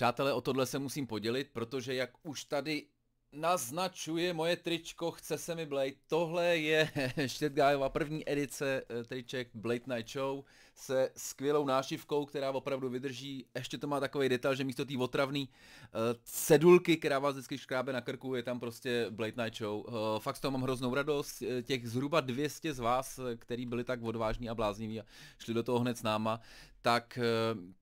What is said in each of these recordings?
Přátelé, o tohle se musím podělit, protože jak už tady naznačuje moje tričko, chce se mi Blade. Tohle je Štětgájová první edice eh, triček Blade Night Show se skvělou nášivkou, která opravdu vydrží. Ještě to má takový detail, že místo té otravný uh, eh, cedulky, která vás vždycky škrábe na krku, je tam prostě Blade Night Show. Uh, fakt z toho mám hroznou radost. Eh, těch zhruba 200 z vás, který byli tak odvážní a blázniví a šli do toho hned s náma, tak,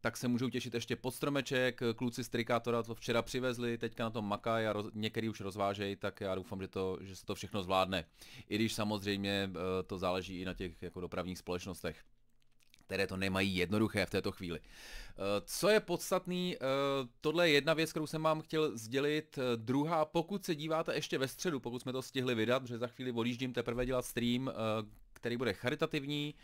tak se můžou těšit ještě pod stromeček. Kluci z Trikátora to včera přivezli, teďka na tom makají a roz, některý už rozvážejí, tak já doufám, že, to, že se to všechno zvládne. I když samozřejmě to záleží i na těch jako dopravních společnostech které to nemají jednoduché v této chvíli. Eh, co je podstatný, eh, tohle je jedna věc, kterou jsem vám chtěl sdělit. Eh, druhá, pokud se díváte ještě ve středu, pokud jsme to stihli vydat, že za chvíli odjíždím teprve dělat stream, který bude charitativní,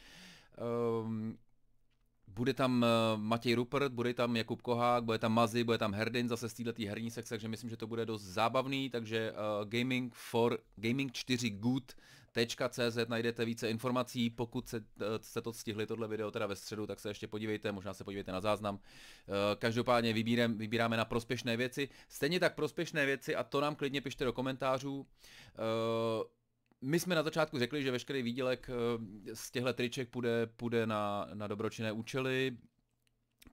bude tam Matěj Rupert, bude tam Jakub Kohák, bude tam Mazy, bude tam Herdin zase z této herní sekce, takže myslím, že to bude dost zábavný, takže Gaming for Gaming 4 Good cz najdete více informací, pokud se, eh, se to stihli tohle video teda ve středu, tak se ještě podívejte, možná se podívejte na záznam. Eh, každopádně vybírem, vybíráme na prospěšné věci, stejně tak prospěšné věci a to nám klidně pište do komentářů. Eh, my jsme na začátku řekli, že veškerý výdělek z těchto triček půjde, půjde na, na dobročinné účely,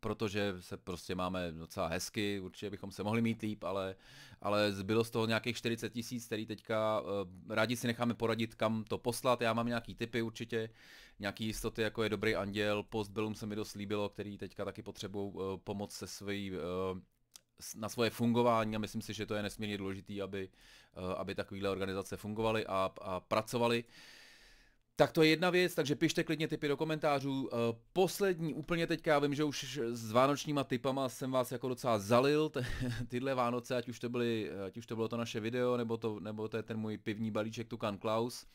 protože se prostě máme docela hezky, určitě bychom se mohli mít líp, ale, ale zbylo z toho nějakých 40 tisíc, který teďka uh, rádi si necháme poradit, kam to poslat. Já mám nějaký typy určitě, nějaký jistoty, jako je Dobrý anděl, Postbellum se mi dost líbilo, který teďka taky potřebují uh, pomoc se svojí uh, eh, na svoje fungování a myslím si, že to je nesmírně důležité, aby, aby takovéhle organizace fungovaly a, a pracovaly. Tak to je jedna věc, takže pište klidně typy do komentářů. Eh, poslední, úplně teďka, já vím, že už s vánočníma typama jsem vás jako docela zalil, t- tyhle Vánoce, ať už, to byly, ať už to bylo to naše video, nebo to, nebo to je ten můj pivní balíček Tukan Klaus,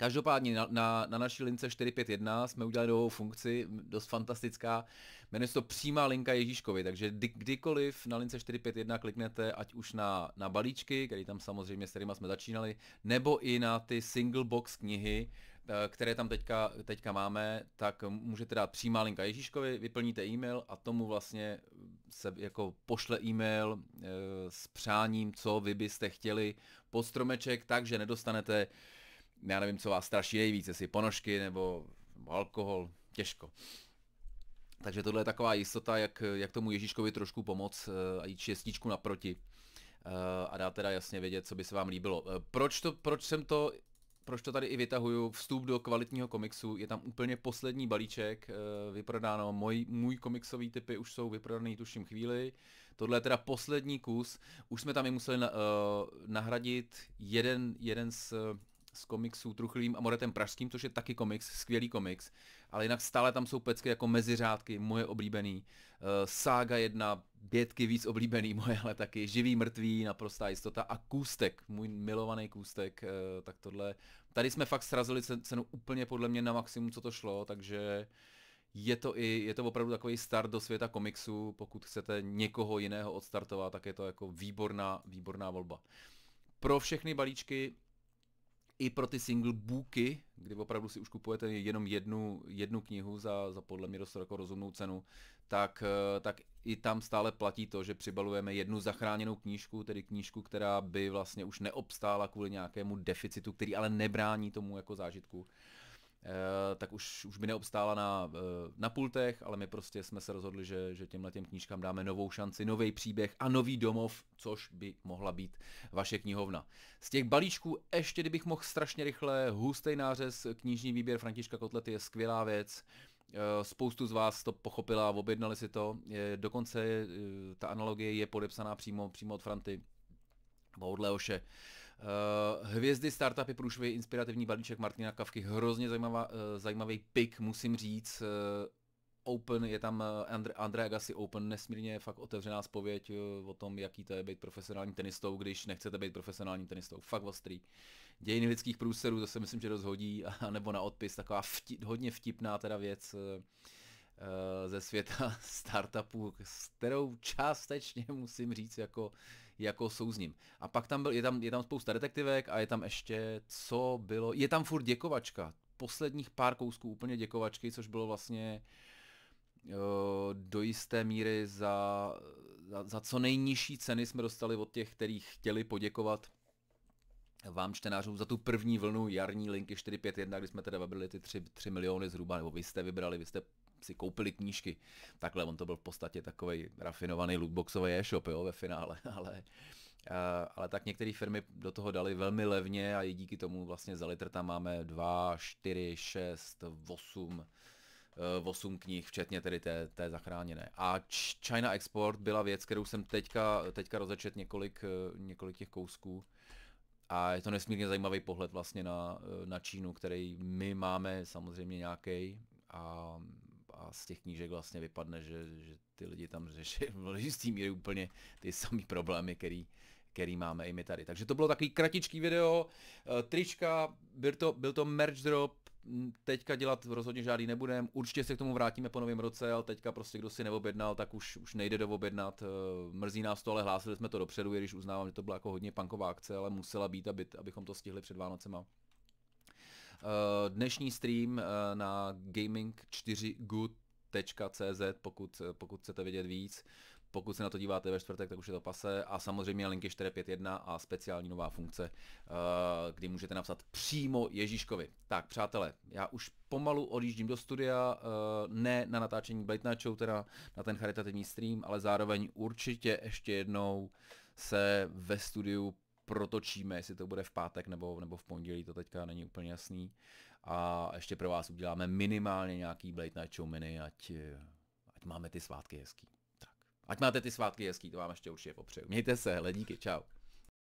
Každopádně na, na, na naší lince 451 jsme udělali novou funkci, dost fantastická, jmenuje se to přímá linka Ježíškovi, takže kdy, kdykoliv na lince 451 kliknete, ať už na, na balíčky, který tam samozřejmě s kterýma jsme začínali, nebo i na ty single box knihy, eh, které tam teďka, teďka máme, tak můžete dát přímá linka Ježíškovi, vyplníte e-mail a tomu vlastně se jako pošle e-mail eh, s přáním, co vy byste chtěli pod stromeček, takže nedostanete já nevím, co vás straší nejvíc, jestli ponožky nebo, nebo alkohol, těžko. Takže tohle je taková jistota, jak, jak tomu Ježíškovi trošku pomoct eh, a jít šestičku naproti eh, a dá teda jasně vědět, co by se vám líbilo. Eh, proč, to, proč jsem to proč to tady i vytahuju, vstup do kvalitního komiksu, je tam úplně poslední balíček vyprodáno, můj, můj komiksový typy už jsou vyprodaný tuším chvíli, tohle je teda poslední kus, už jsme tam i museli na, nahradit jeden, jeden z z komiksů Truchlivým a Moretem Pražským, což je taky komiks, skvělý komiks, ale jinak stále tam jsou pecky jako meziřádky, moje oblíbený, uh, Sága jedna, Bětky víc oblíbený moje, ale taky Živý mrtvý, naprostá jistota a Kůstek, můj milovaný Kůstek, uh, tak tohle. Tady jsme fakt srazili cenu úplně podle mě na maximum, co to šlo, takže je to, i, je to opravdu takový start do světa komiksu, pokud chcete někoho jiného odstartovat, tak je to jako výborná, výborná volba. Pro všechny balíčky i pro ty single booky, kdy opravdu si už kupujete jenom jednu, jednu knihu za, za podle mě dost jako rozumnou cenu, tak, eh, tak i tam stále platí to, že přibalujeme jednu zachráněnou knížku, tedy knížku, která by vlastně už neobstála kvůli nějakému deficitu, který ale nebrání tomu jako zážitku. Eh, tak už, už by neobstála na, eh, na pultech, ale my prostě jsme se rozhodli, že, že těmhle těm knížkám dáme novou šanci, nový příběh a nový domov, což by mohla být vaše knihovna. Z těch balíčků ještě, kdybych mohl strašně rychle, hustý nářez, knižní výběr Františka Kotlety je skvělá věc, eh, Spoustu z vás to pochopila, objednali si to. Dokonce ta analogie je podepsaná přímo, přímo od Franty, od Leoše. Eh, hvězdy startupy průšvy, inspirativní balíček Martina Kavky, hrozně zajímavá, eh, zajímavý pick, musím říct. Eh, Open, je tam uh, Andre Agassi Open, nesmírně fakt otevřená zpověď o tom, jaký to je být profesionálním tenistou, když nechcete být profesionálním tenistou. Fakt ostrý. Dějiny lidských průserů, to se myslím, že rozhodí, a nebo na odpis, taková vtip, hodně vtipná teda věc. Uh, Eh, ze světa startupů, s kterou částečně musím říct jako, jako souzním. A pak tam byl, je tam, je tam spousta detektivek a je tam ještě, co bylo, je tam furt děkovačka, posledních pár kousků úplně děkovačky, což bylo vlastně eh, do jisté míry za, za, za co nejnižší ceny jsme dostali od těch, kteří chtěli poděkovat vám čtenářům za tu první vlnu jarní linky 451, kdy jsme teda vybrali ty 3, 3 miliony zhruba, nebo vy jste vybrali, vy jste si koupili knížky. Takhle on to byl v podstatě takový rafinovaný lootboxový e-shop jo, ve finále, ale, eh, ale tak některé firmy do toho dali velmi levně a i díky tomu vlastně za litr tam máme 2, 4, 6, 8, 8 knih, včetně tedy té, té zachráněné. A China Export byla věc, kterou jsem teďka, teďka rozečet několik, eh, několik těch kousků. A je to nesmírně zajímavý pohled vlastně na, eh, na Čínu, který my máme samozřejmě nějaký a a z těch knížek vlastně vypadne, že, že ty lidi tam řeší v jistý míry úplně ty samý problémy, který, který máme i my tady. Takže to bylo takový kratičký video, eh, trička, byl to, byl to merch drop, teďka dělat rozhodně žádný nebudem, určitě se k tomu vrátíme po novém roce, ale teďka prostě kdo si neobjednal, tak už, už nejde do objednat. Eh, mrzí nás to, ale hlásili jsme to dopředu, i když uznávám, že to byla jako hodně panková akce, ale musela být, aby, abychom to stihli před Vánocema. Eh, dnešní stream eh, na gaming4good.cz, pokud, eh, pokud chcete vědět víc. Pokud se na to díváte ve čtvrtek, tak už je to pase. A samozřejmě linky 451 a speciální nová funkce, kdy můžete napsat přímo Ježíškovi. Tak přátelé, já už pomalu odjíždím do studia, ne na natáčení Blade Night Show, teda na ten charitativní stream, ale zároveň určitě ještě jednou se ve studiu protočíme, jestli to bude v pátek nebo, nebo v pondělí, to teďka není úplně jasný. A ještě pro vás uděláme minimálně nějaký Blade Night Show mini, ať, ať máme ty svátky hezký. Tak. Ať máte ty svátky hezký, to vám ještě určitě popřeju. Mějte se, hele, čau.